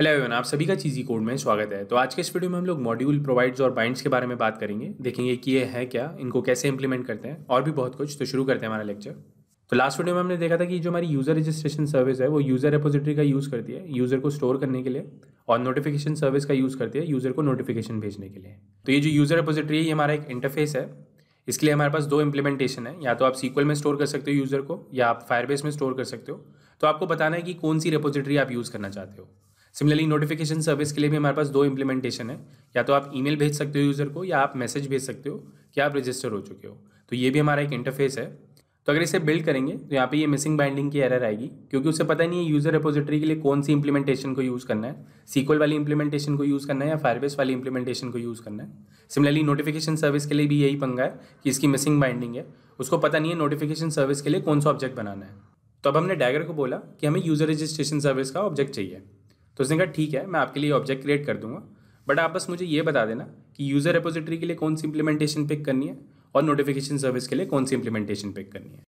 hello Avon आप सभी का चीज़ी कोड में स्वागत है तो आज के इस वीडियो में हम लोग मॉड्यूल प्रोवाइड्स और बाइंड्स के बारे में बात करेंगे देखेंगे कि ये है क्या इनको कैसे इंप्लीमेंट करते हैं और भी बहुत कुछ तो शुरू करते हैं हमारा लेक्चर तो लास्ट वीडियो में हमने देखा था कि जो हमारी यूज़र रजिस्ट्रेशन सर्विस है वो यूज़र रेपोजिटरी का यूज़ करती है यूज़र को स्टोर करने के लिए और नोटिफिकेशन सर्विस का यूज़ करती है यूज़र को नोटिफिकेशन भेजने के लिए तो ये जो यूज़र रेपोजिटरी है ये हमारा एक इंटरफेस है इसके लिए हमारे पास दो इम्प्लीमेंटेशन है या तो आप सीक्वल में स्टोर कर सकते हो यूज़र को या आप फायरबेस में स्टोर कर सकते हो तो आपको बताना है कि कौन सी रेपोजिटरी आप यूज़ करना चाहते हो सिमिलरली नोटिफिकेशन सर्विस के लिए भी हमारे पास दो इम्प्लीमेंटेशन है या तो आप ईमेल भेज सकते हो यूज़र को या आप मैसेज भेज सकते हो कि आप रजिस्टर हो चुके हो तो ये भी हमारा एक इंटरफेस है तो अगर इसे बिल्ड करेंगे तो यहाँ पे ये मिसिंग बाइंडिंग की एरर आएगी क्योंकि उसे पता नहीं है यूज़र रिपोजिटरी के लिए कौन सी इंप्लीमेंटेशन को यूज़ करना है सीक्वल वाली इंप्लीमेंटेशन को यूज़ करना है या फायरबेस वाली इंप्लीमेंटेशन को यूज़ करना है सिमिलरली नोटिफिकेशन सर्विस के लिए भी यही पंगा है कि इसकी मिसिंग बाइंडिंग है उसको पता नहीं है नोटिफिकेशन सर्विस के लिए कौन सा ऑब्जेक्ट बनाना है तो अब हमने डायगर को बोला कि हमें यूज़र रजिस्ट्रेशन सर्विस का ऑब्जेक्ट चाहिए तो उसने कहा ठीक है मैं आपके लिए ऑब्जेक्ट क्रिएट कर दूंगा बट आप बस मुझे ये बता देना कि यूज़र रिपोजिटरी के लिए कौन सी इंप्लीमेंटेशन पिक करनी है और नोटिफिकेशन सर्विस के लिए कौन सी इंप्लीमेंटेशन पिक करनी है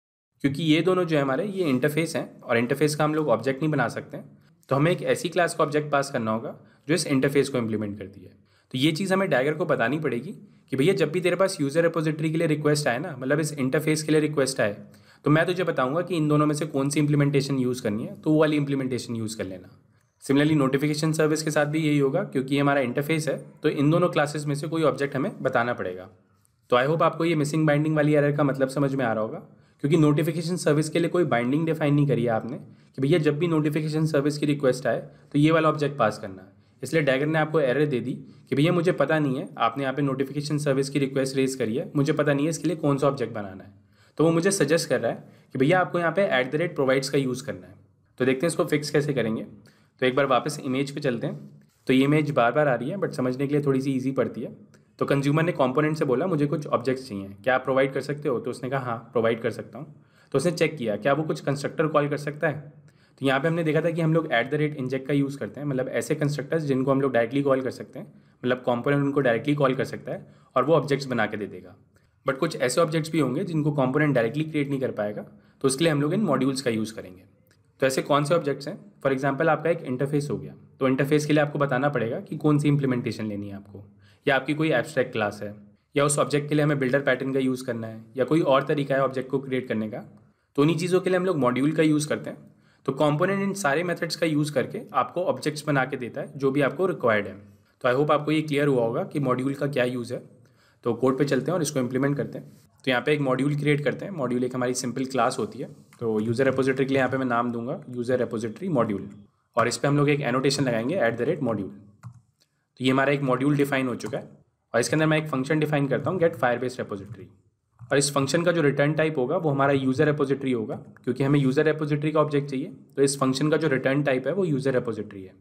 क्योंकि ये दोनों जो है हमारे ये इंटरफेस हैं और इंटरफेस का हम लोग ऑब्जेक्ट नहीं बना सकते हैं तो हमें एक ऐसी क्लास का ऑब्जेक्ट पास करना होगा जो इस इंटरफेस को इम्प्लीमेंट करती है तो ये चीज़ हमें डायगर को बतानी पड़ेगी कि भैया जब भी तेरे पास यूज़र रिपोजिटरी के लिए रिक्वेस्ट आए ना मतलब इस इंटरफेस के लिए रिक्वेस्ट आए तो मैं तुझे बताऊंगा कि इन दोनों में से कौन सी इंप्लीमेंटेशन यूज़ करनी है तो वो वाली इंप्लीमेंटेशन यूज़ कर लेना सिमिलरली नोटिफिकेशन सर्विस के साथ भी यही होगा क्योंकि ये हमारा इंटरफेस है तो इन दोनों क्लासेस में से कोई ऑब्जेक्ट हमें बताना पड़ेगा तो आई होप आपको ये मिसिंग बाइंडिंग वाली एरर का मतलब समझ में आ रहा होगा क्योंकि नोटिफिकेशन सर्विस के लिए कोई बाइंडिंग डिफाइन नहीं करी है आपने कि भैया जब भी नोटिफिकेशन सर्विस की रिक्वेस्ट आए तो ये वाला ऑब्जेक्ट पास करना इसलिए डैगर ने आपको एरर दे दी कि भैया मुझे पता नहीं है आपने यहाँ पे नोटिफिकेशन सर्विस की रिक्वेस्ट रेज करी है मुझे पता नहीं है इसके लिए कौन सा ऑब्जेक्ट बनाना है तो वो मुझे सजेस्ट कर रहा है कि भैया आपको यहाँ पे एट द रेट प्रोवाइड्स का यूज़ करना है तो देखते हैं इसको फिक्स कैसे करेंगे तो एक बार वापस इमेज पे चलते हैं तो ये इमेज बार बार आ रही है बट समझने के लिए थोड़ी सी ईजी पड़ती है तो कंज्यूमर ने कॉम्पोनेंट से बोला मुझे कुछ ऑब्जेक्ट्स चाहिए क्या आप प्रोवाइड कर सकते हो तो उसने कहा हाँ प्रोवाइड कर सकता हूँ तो उसने चेक किया क्या वो कुछ कंस्ट्रक्टर कॉल कर सकता है तो यहाँ पे हमने देखा था कि हम लोग एट द रेट इंजेक्ट का यूज़ करते हैं मतलब ऐसे कंस्ट्रक्टर्स जिनको हम लोग डायरेक्टली कॉल कर सकते हैं मतलब कॉम्पोनेंट उनको डायरेक्टली कॉल कर सकता है और वो ऑब्जेक्ट्स बना के दे देगा बट कुछ ऐसे ऑब्जेक्ट्स भी होंगे जिनको कॉम्पोनेंट डायरेक्टली क्रिएट नहीं कर पाएगा तो उसके लिए हम लोग इन मॉड्यूल्स का यूज़ करेंगे तो ऐसे कौन से ऑब्जेक्ट्स हैं फॉर एग्जाम्पल आपका एक इंटरफेस हो गया तो इंटरफेस के लिए आपको बताना पड़ेगा कि कौन सी इंप्लीमेंटेशन लेनी है आपको या आपकी कोई एब्स्ट्रैक्ट क्लास है या उस ऑब्जेक्ट के लिए हमें बिल्डर पैटर्न का यूज़ करना है या कोई और तरीका है ऑब्जेक्ट को क्रिएट करने का तो उन्हीं चीज़ों के लिए हम लोग मॉड्यूल का यूज़ करते हैं तो कॉम्पोनेंट इन सारे मेथड्स का यूज़ करके आपको ऑब्जेक्ट्स बना के देता है जो भी आपको रिक्वायर्ड है तो आई होप आपको ये क्लियर हुआ होगा कि मॉड्यूल का क्या यूज़ है तो कोड पे चलते हैं और इसको इम्प्लीमेंट करते हैं तो यहाँ पे एक मॉड्यूल क्रिएट करते हैं मॉड्यूल एक हमारी सिंपल क्लास होती है तो यूज़र रेपोजिटरी के लिए यहाँ पे मैं नाम दूंगा यूज़र रेपोजिटरी मॉड्यूल और इस पर हम लोग एक एनोटेशन लगाएंगे एट द रेट मॉड्यूल तो ये हमारा एक मॉड्यूल डिफाइन हो चुका है और इसके अंदर मैं एक फंक्शन डिफाइन करता हूँ गेट फायर बेस और इस फंक्शन का जो रिटर्न टाइप होगा वो हमारा यूज़र रेपोजिटरी होगा क्योंकि हमें यूज़र रेपोजिटरी का ऑब्जेक्ट चाहिए तो इस फंक्शन का जो रिटर्न टाइप है वो यूज़र रेपोजिटरी है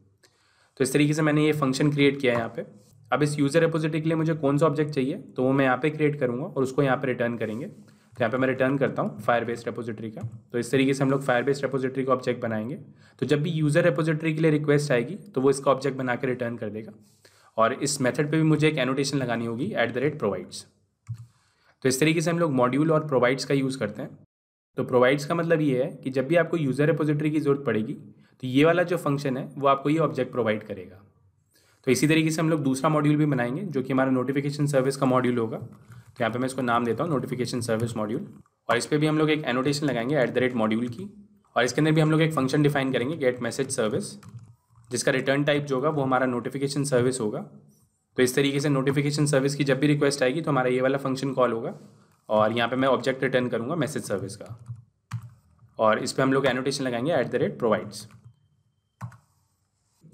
तो इस तरीके से मैंने ये फंक्शन क्रिएट किया है यहाँ पर अब इस यूज़र रिपोजिटरी के लिए मुझे कौन सा ऑब्जेक्ट चाहिए तो वो मैं यहाँ पे क्रिएट करूँगा और उसको यहाँ पे रिटर्न करेंगे तो यहाँ पे मैं रिटर्न करता हूँ फायर बेस्ड रेपोजिटरी का तो इस तरीके से हम लोग फायर बेस्ड रेपोजिटरी का ऑब्जेक्ट बनाएंगे तो जब भी यूज़र रेपोजिटरी के लिए रिक्वेस्ट आएगी तो वो इसका ऑब्जेक्ट बना के रिटर्न कर देगा और इस मेथड पे भी मुझे एक एनोटेशन लगानी होगी एट द रेट प्रोवाइड्स तो इस तरीके से हम लोग मॉड्यूल और प्रोवाइड्स का यूज़ करते हैं तो प्रोवाइड्स का मतलब ये है कि जब भी आपको यूज़र रेपोजिटरी की ज़रूरत पड़ेगी तो ये वाला जो फंक्शन है वो आपको ये ऑब्जेक्ट प्रोवाइड करेगा तो इसी तरीके से हम लोग दूसरा मॉड्यूल भी बनाएंगे जो कि हमारा नोटिफिकेशन सर्विस का मॉड्यूल होगा तो यहाँ पे मैं इसको नाम देता हूँ नोटिफिकेशन सर्विस मॉड्यूल और इस पर भी हम लोग एक एनोटेशन लगाएंगे एट द रेट मॉड्यूल की और इसके अंदर भी हम लोग एक फंक्शन डिफाइन करेंगे गेट मैसेज सर्विस जिसका रिटर्न टाइप जो होगा वो हमारा नोटिफिकेशन सर्विस होगा तो इस तरीके से नोटिफिकेशन सर्विस की जब भी रिक्वेस्ट आएगी तो हमारा ये वाला फंक्शन कॉल होगा और यहाँ पे मैं ऑब्जेक्ट रिटर्न करूँगा मैसेज सर्विस का और इस पर हम लोग एनोटेशन लगाएंगे एट द रेट प्रोवाइड्स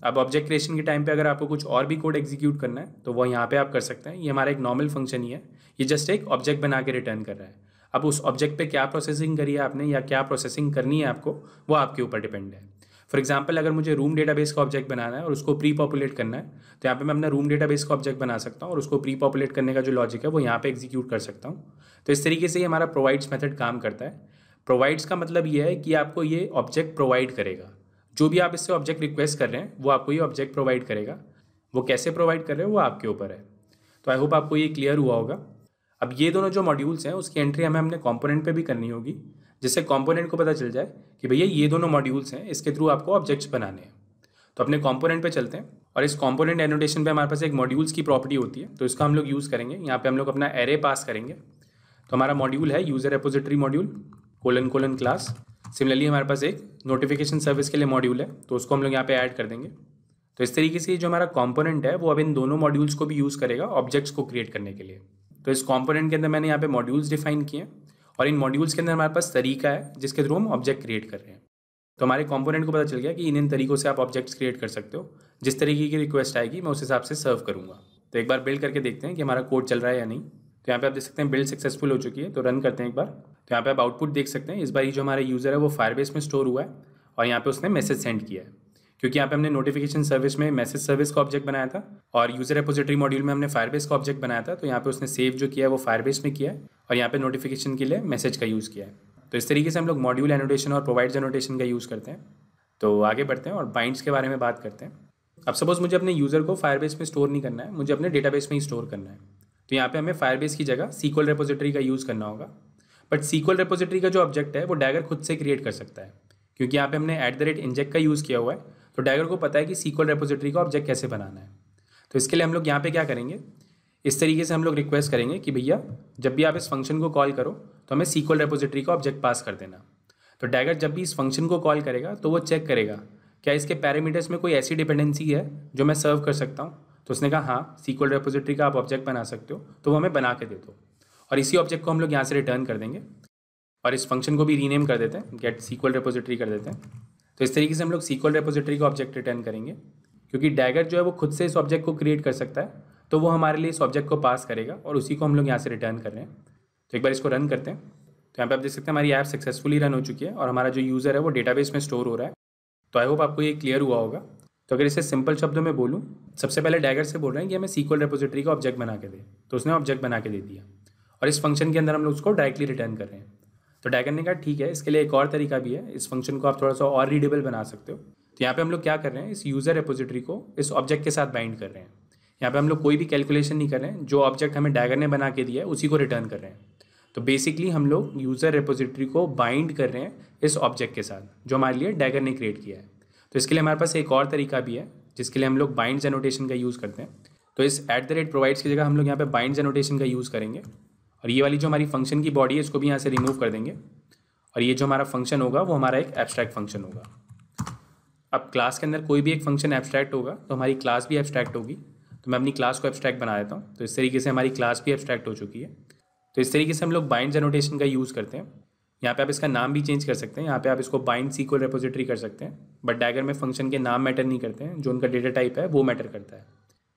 अब ऑब्जेक्ट क्रिएशन के टाइम पे अगर आपको कुछ और भी कोड एग्जीक्यूट करना है तो वो यहाँ पे आप कर सकते हैं ये हमारा एक नॉर्मल फंक्शन ही है ये जस्ट एक ऑब्जेक्ट बना के रिटर्न कर रहा है अब उस ऑब्जेक्ट पे क्या प्रोसेसिंग करी है आपने या क्या प्रोसेसिंग करनी है आपको वो आपके ऊपर डिपेंड है फॉर एग्जाम्पल अगर मुझे रूम डेटाबेस का ऑब्जेक्ट बनाना है और उसको प्री पॉपुलेट करना है तो यहाँ पे मैं अपना रूम डेटाबेस का ऑब्जेक्ट बना सकता हूँ और उसको प्री पॉपुलेट करने का जो लॉजिक है वो यहाँ पे एग्जीक्यूट कर सकता हूँ तो इस तरीके से ये हमारा प्रोवाइड्स मेथड काम करता है प्रोवाइड्स का मतलब ये है कि आपको ये ऑब्जेक्ट प्रोवाइड करेगा जो भी आप इससे ऑब्जेक्ट रिक्वेस्ट कर रहे हैं वो आपको ये ऑब्जेक्ट प्रोवाइड करेगा वो कैसे प्रोवाइड कर रहे हैं वो आपके ऊपर है तो आई होप आपको ये क्लियर हुआ होगा अब ये दोनों जो मॉड्यूल्स हैं उसकी एंट्री हमें हमने कॉम्पोनेंट पर भी करनी होगी जिससे कॉम्पोनेंट को पता चल जाए कि भैया ये दोनों मॉड्यूल्स हैं इसके थ्रू आपको ऑब्जेक्ट्स बनाने हैं तो अपने कॉम्पोनेंट पर चलते हैं और इस कॉम्पोनेंट एनोटेशन पर हमारे पास एक मॉड्यूल्स की प्रॉपर्टी होती है तो इसका हम लोग यूज़ करेंगे यहाँ पे हम लोग अपना एरे पास करेंगे तो हमारा मॉड्यूल है user repository module colon colon class similarly हमारे पास एक नोटिफिकेशन सर्विस के लिए मॉड्यूल है तो उसको हम लोग यहाँ पे ऐड कर देंगे तो इस तरीके से जो हमारा कॉम्पोनेंट है वो अब इन दोनों मॉड्यूल्स को भी यूज़ करेगा ऑब्जेक्ट्स को क्रिएट करने के लिए तो इस कॉम्पोनेंट के अंदर मैंने यहाँ पे मॉड्यूल्स डिफाइन किए और इन मॉड्यूल्स के अंदर हमारे पास तरीका है जिसके थ्रू हम ऑब्जेक्ट क्रिएट कर रहे हैं तो हमारे कॉम्पोनेंट को पता चल गया कि इन इन तरीकों से आप ऑब्जेक्ट्स क्रिएट कर सकते हो जिस तरीके की रिक्वेस्ट आएगी मैं उस हिसाब से सर्व करूँगा तो एक बार बिल्ड करके देखते हैं कि हमारा कोड चल रहा है या नहीं तो यहाँ पे आप देख सकते हैं बिल्ड सक्सेसफुल हो चुकी है तो रन करते हैं एक बार तो यहाँ पे आप आउटपुट देख सकते हैं इस बार ये जो हमारा यूज़र है वो फायरबेस में स्टोर हुआ है और यहाँ पे उसने मैसेज सेंड किया है क्योंकि यहाँ पे हमने नोटिफिकेशन सर्विस में मैसेज सर्विस का ऑब्जेक्ट बनाया था और यूज़र एपोजिटरी मॉड्यूल में हमने फायरबेस का ऑब्जेक्ट बनाया था तो यहाँ पे उसने सेव जो किया है वो फायरबेस में किया है और यहाँ पे नोटिफिकेशन के लिए मैसेज का यूज़ किया है तो इस तरीके से हम लोग मॉड्यूल एनोटेशन और प्रोवाइड्स एनोटेशन का यूज़ करते हैं तो आगे बढ़ते हैं और बाइंड्स के बारे में बात करते हैं अब सपोज़ मुझे अपने यूज़र को फायरबेस में स्टोर नहीं करना है मुझे अपने डेटाबेस में ही स्टोर करना है तो यहाँ पे हमें फायरबेस की जगह सीक्वल रेपोजिटरी का यूज़ करना होगा बट सीक्वल रेपोजिटरी का जो ऑब्जेक्ट है वो डैगर खुद से क्रिएट कर सकता है क्योंकि यहाँ पे हमने एट द रेट इंजेक्ट का यूज़ किया हुआ है तो डैगर को पता है कि सीक्वल रेपोजिटरी का ऑब्जेक्ट कैसे बनाना है तो इसके लिए हम लोग यहाँ पर क्या करेंगे इस तरीके से हम लोग रिक्वेस्ट करेंगे कि भैया जब भी आप इस फंक्शन को कॉल करो तो हमें सीक्वल रेपोजिटरी का ऑब्जेक्ट पास कर देना तो डैगर जब भी इस फंक्शन को कॉल करेगा तो वो चेक करेगा क्या इसके पैरामीटर्स में कोई ऐसी डिपेंडेंसी है जो मैं सर्व कर सकता हूँ तो उसने कहा हाँ सीक्वल रेपोजिटरी का आप ऑब्जेक्ट बना सकते हो तो वो हमें बना के दे दो और इसी ऑब्जेक्ट को हम लोग यहाँ से रिटर्न कर देंगे और इस फंक्शन को भी रीनेम कर देते हैं गेट सीक्वल रेपोजिटरी कर देते हैं तो इस तरीके से हम लोग सीक्वल रेपोजिटरी का ऑब्जेक्ट रिटर्न करेंगे क्योंकि डैगर जो है वो खुद से इस ऑब्जेक्ट को क्रिएट कर सकता है तो वो हमारे लिए इस ऑब्जेक्ट को पास करेगा और उसी को हम लोग यहाँ से रिटर्न कर रहे हैं तो एक बार इसको रन करते हैं तो यहाँ पे आप देख सकते हैं हमारी ऐप सक्सेसफुली रन हो चुकी है और हमारा जो यूज़र है वो डेटाबेस में स्टोर हो रहा है तो आई होप आपको ये क्लियर हुआ होगा तो अगर इसे सिंपल शब्दों में बोलूँ सबसे पहले डैगर से बोल रहे हैं कि हमें सीक्वल रेपोजिटरी का ऑब्जेक्ट बना के दे तो उसने ऑब्जेक्ट बना के दे दिया और इस फंक्शन के अंदर हम लोग उसको डायरेक्टली रिटर्न कर रहे हैं तो डैगर ने कहा ठीक है इसके लिए एक और तरीका भी है इस फंक्शन को आप थोड़ा सा और रीडेबल बना सकते हो तो यहाँ पे हम लोग क्या कर रहे हैं इस यूज़र रेपोजिटरी को इस ऑब्जेक्ट के साथ बाइंड कर रहे हैं यहाँ पे हम लोग कोई भी कैलकुलेशन नहीं कर रहे हैं जो ऑब्जेक्ट हमें डैगर ने बना के दिया है उसी को रिटर्न कर रहे हैं तो बेसिकली हम लोग यूज़र रेपोजिटरी को बाइंड कर रहे हैं इस ऑब्जेक्ट के साथ जो हमारे लिए डैगर ने क्रिएट किया है तो इसके लिए हमारे पास एक और तरीका भी है जिसके लिए हम लोग बाइंड जेनोटेशन का यूज़ करते हैं तो इस एट द रेट प्रोवाइड्स की जगह हम लोग यहाँ पे बाइंड जेनोटेशन का यूज़ करेंगे और ये वाली जो हमारी फंक्शन की बॉडी है इसको भी यहाँ से रिमूव कर देंगे और ये जो हमारा फंक्शन होगा वो हमारा एक एब्स्ट्रैक्ट फंक्शन होगा अब क्लास के अंदर कोई भी एक फंक्शन एब्स्ट्रैक्ट होगा तो हमारी क्लास भी एब्स्ट्रैक्ट होगी तो मैं अपनी क्लास को एब्स्ट्रैक्ट बना देता हूँ तो इस तरीके से हमारी क्लास भी एब्स्ट्रैक्ट हो चुकी है तो इस तरीके से हम लोग बाइंड जेनोटेशन का यूज़ करते हैं यहाँ पे आप इसका नाम भी चेंज कर सकते हैं यहाँ पे आप इसको बाइंड सीक्वल रेपोजिटरी कर सकते हैं बट डैगर में फंक्शन के नाम मैटर नहीं करते हैं जो उनका डेटा टाइप है वो मैटर करता है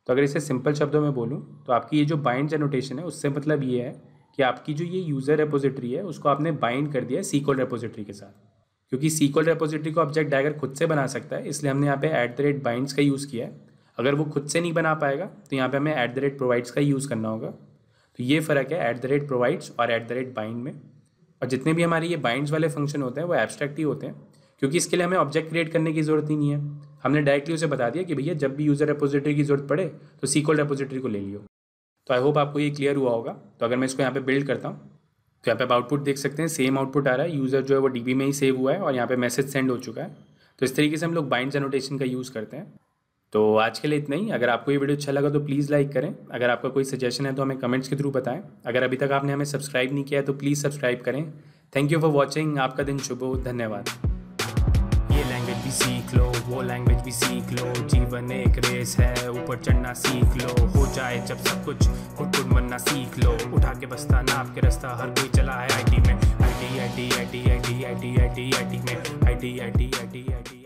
तो अगर इसे सिंपल शब्दों में बोलूँ तो आपकी ये जो बाइंड जनोटेशन है उससे मतलब ये है कि आपकी जो ये यूज़र रेपोजिटरी है उसको आपने बाइंड कर दिया है सीक्वल रेपोजिटरी के साथ क्योंकि सीक्वल रेपोजिटरी को ऑब्जेक्ट डायगर खुद से बना सकता है इसलिए हमने यहाँ पे एट द रेट बाइंड्स का यूज़ किया है अगर वो खुद से नहीं बना पाएगा तो यहाँ पे हमें ऐट द रेट प्रोवाइड्स का यूज़ करना होगा तो ये फ़र्क है एट द रेट प्रोवाइड्स और ऐट द रेट बाइंड में और जितने भी हमारे ये बाइंड्स वाले फंक्शन होते हैं वो एब्स्ट्रैक्ट ही होते हैं क्योंकि इसके लिए हमें ऑब्जेक्ट क्रिएट करने की ज़रूरत ही नहीं है हमने डायरेक्टली उसे बता दिया कि भैया जब भी यूज़र रेपोजिटरी की ज़रूरत पड़े तो सीक्वल रेपोजिटरी को ले लियो तो आई होप आपको ये क्लियर हुआ होगा तो अगर मैं इसको यहाँ पे बिल्ड करता हूँ तो यहाँ पे आप आउटपुट देख सकते हैं सेम आउटपुट आ रहा है यूज़र जो है वो डीबी में ही सेव हुआ है और यहाँ पे मैसेज सेंड हो चुका है तो इस तरीके से हम लोग बाइंड एनोटेशन का यूज़ करते हैं तो आज के लिए इतना ही अगर आपको ये वीडियो अच्छा लगा तो प्लीज़ लाइक करें अगर आपका कोई सजेशन है तो हमें कमेंट्स के थ्रू बताएं अगर अभी तक आपने हमें सब्सक्राइब नहीं किया है तो प्लीज़ सब्सक्राइब करें थैंक यू फॉर वॉचिंग आपका दिन शुभ हो धन्यवाद ये लैंग्वेज भी सीख लो वो लैंग्वेज भी सीख लो जीवन एक रेस है ऊपर चढ़ना सीख लो हो जाए जब सब कुछ खुद खुद बनना सीख लो उठा के बस्ता ना आपके रास्ता हर कोई चला है आई में I T I T I T I T I T I T I T में I T I T I T I T